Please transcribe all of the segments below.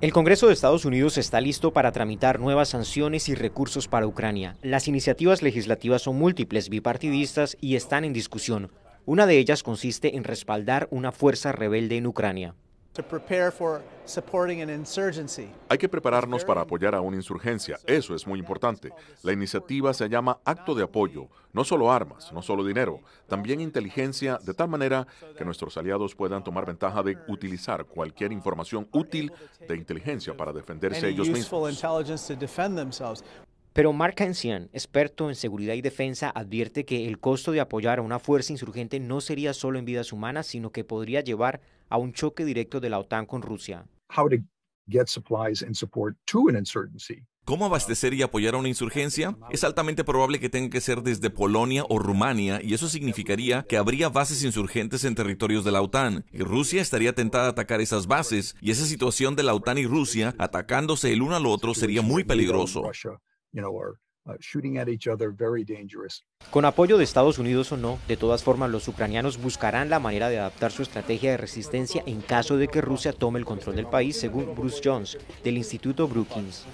El Congreso de Estados Unidos está listo para tramitar nuevas sanciones y recursos para Ucrania. Las iniciativas legislativas son múltiples, bipartidistas y están en discusión. Una de ellas consiste en respaldar una fuerza rebelde en Ucrania. Hay que prepararnos para apoyar a una insurgencia, eso es muy importante. La iniciativa se llama Acto de Apoyo, no solo armas, no solo dinero, también inteligencia, de tal manera que nuestros aliados puedan tomar ventaja de utilizar cualquier información útil de inteligencia para defenderse ellos mismos. Pero Mark Ancian, experto en seguridad y defensa, advierte que el costo de apoyar a una fuerza insurgente no sería solo en vidas humanas, sino que podría llevar a un choque directo de la OTAN con Rusia. ¿Cómo abastecer y apoyar a una insurgencia? Es altamente probable que tenga que ser desde Polonia o Rumania y eso significaría que habría bases insurgentes en territorios de la OTAN y Rusia estaría tentada a atacar esas bases y esa situación de la OTAN y Rusia atacándose el uno al otro sería muy peligroso. you know, or Uh, Con apoyo de Estados Unidos o no, de todas formas los ucranianos buscarán la manera de adaptar su estrategia de resistencia en caso de que Rusia tome el control del país, según Bruce Jones del Instituto Brookings.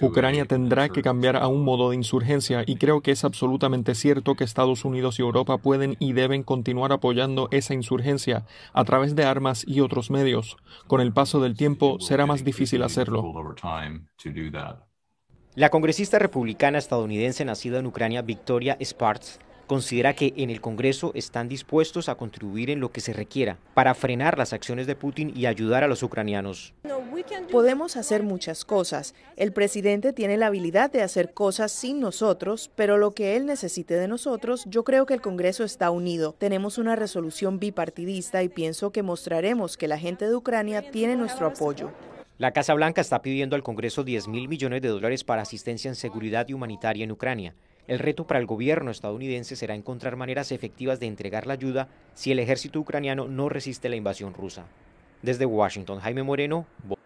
Ucrania tendrá que cambiar a un modo de insurgencia y creo que es absolutamente cierto que Estados Unidos y Europa pueden y deben continuar apoyando esa insurgencia a través de armas y otros medios. Con el paso del tiempo será más difícil hacerlo. La congresista republicana estadounidense nacida en Ucrania, Victoria Sparks, considera que en el Congreso están dispuestos a contribuir en lo que se requiera para frenar las acciones de Putin y ayudar a los ucranianos. Podemos hacer muchas cosas. El presidente tiene la habilidad de hacer cosas sin nosotros, pero lo que él necesite de nosotros, yo creo que el Congreso está unido. Tenemos una resolución bipartidista y pienso que mostraremos que la gente de Ucrania tiene nuestro apoyo. La Casa Blanca está pidiendo al Congreso 10 mil millones de dólares para asistencia en seguridad y humanitaria en Ucrania. El reto para el gobierno estadounidense será encontrar maneras efectivas de entregar la ayuda si el ejército ucraniano no resiste la invasión rusa. Desde Washington, Jaime Moreno,